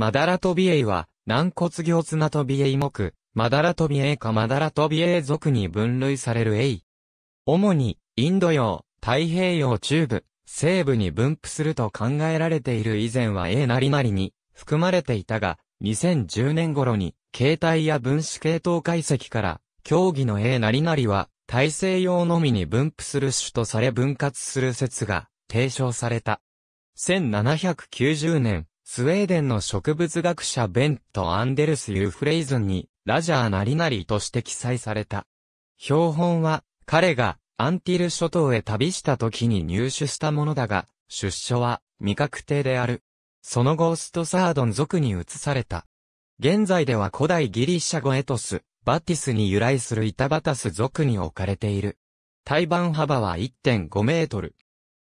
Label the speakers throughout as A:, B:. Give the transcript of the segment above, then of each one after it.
A: マダラトビエイは、軟骨行綱トビエイ目、マダラトビエイかマダラトビエイ属に分類されるエイ。主に、インド洋、太平洋中部、西部に分布すると考えられている以前はエイなりなりに含まれていたが、2010年頃に、形態や分子系統解析から、競技のエイなりなりは、大西洋のみに分布する種とされ分割する説が提唱された。1790年、スウェーデンの植物学者ベント・アンデルス・ユーフレイズンに、ラジャーなりなりとして記載された。標本は、彼が、アンティル諸島へ旅した時に入手したものだが、出所は、未確定である。その後オストサードン族に移された。現在では古代ギリシャ語エトス、バティスに由来するイタバタス族に置かれている。胎盤幅は1.5メートル。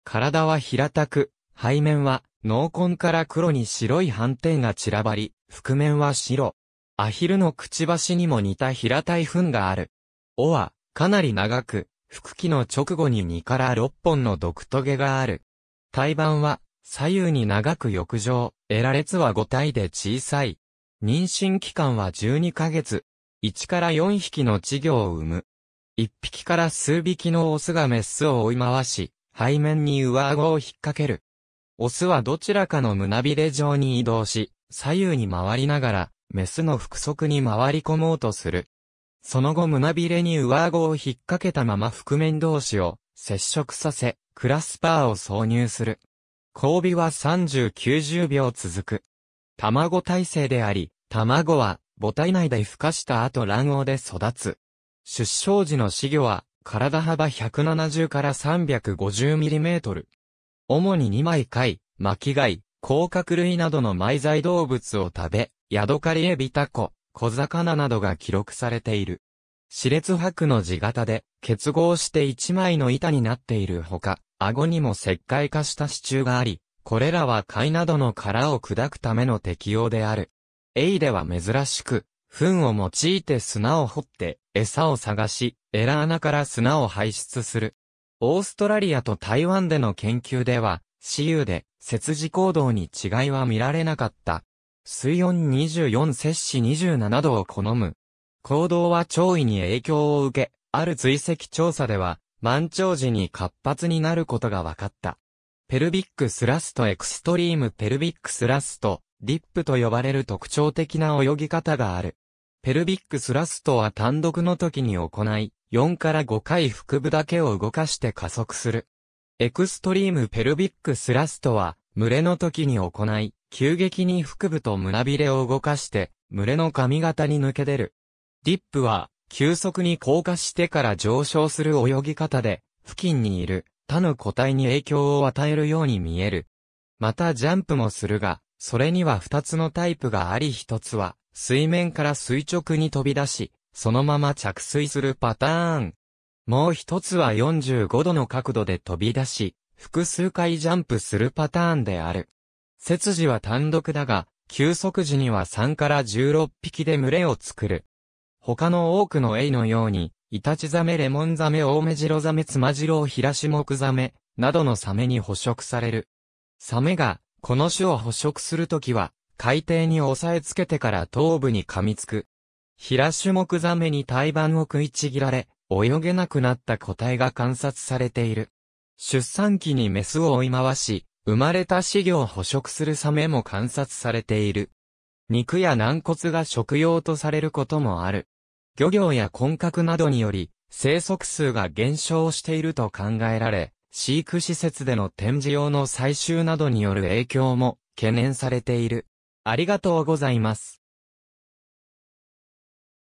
A: 体は平たく、背面は濃紺から黒に白い斑点が散らばり、覆面は白。アヒルのくちばしにも似た平たい糞がある。尾は、かなり長く、腹期の直後に2から6本の毒トゲがある。胎盤は、左右に長く翼状、得られつは5体で小さい。妊娠期間は12ヶ月。1から4匹の稚魚を産む。1匹から数匹のオスがメスを追い回し、背面に上顎を引っ掛ける。オスはどちらかの胸びれ状に移動し、左右に回りながら、メスの腹側に回り込もうとする。その後胸びれに上顎を引っ掛けたまま覆面同士を接触させ、クラスパーを挿入する。交尾は30-90秒続く。卵体制であり、卵は母体内で孵化した後卵黄で育つ。出生時の死魚は体幅170から3 5 0トル。主に二枚貝、巻貝、甲殻類などの埋材動物を食べ、ヤドカリエビタコ、小魚などが記録されている。歯列白の字型で、結合して一枚の板になっているほか、顎にも石灰化した支柱があり、これらは貝などの殻を砕くための適用である。エイでは珍しく、糞を用いて砂を掘って、餌を探し、エラ穴から砂を排出する。オーストラリアと台湾での研究では、私有で、節時行動に違いは見られなかった。水温24摂氏27度を好む。行動は潮位に影響を受け、ある追跡調査では、満潮時に活発になることが分かった。ペルビックスラストエクストリームペルビックスラスト、ディップと呼ばれる特徴的な泳ぎ方がある。ペルビックスラストは単独の時に行い、4から5回腹部だけを動かして加速する。エクストリームペルビックスラストは、群れの時に行い、急激に腹部と胸びれを動かして、群れの髪型に抜け出る。ディップは、急速に降下してから上昇する泳ぎ方で、付近にいる他の個体に影響を与えるように見える。またジャンプもするが、それには二つのタイプがあり一つは、水面から垂直に飛び出し、そのまま着水するパターン。もう一つは45度の角度で飛び出し、複数回ジャンプするパターンである。節字は単独だが、休息時には3から16匹で群れを作る。他の多くのエイのように、イタチザメ、レモンザメ、オオメジロザメ、ツマジロウ、ヒラシモクザメ、などのサメに捕食される。サメが、この種を捕食するときは、海底に押さえつけてから頭部に噛みつく。ヒラシュモクザメに胎盤を食いちぎられ、泳げなくなった個体が観察されている。出産期にメスを追い回し、生まれた飼料を捕食するサメも観察されている。肉や軟骨が食用とされることもある。漁業や混獲などにより、生息数が減少していると考えられ、飼育施設での展示用の採集などによる影響も懸念されている。ありがとうございます。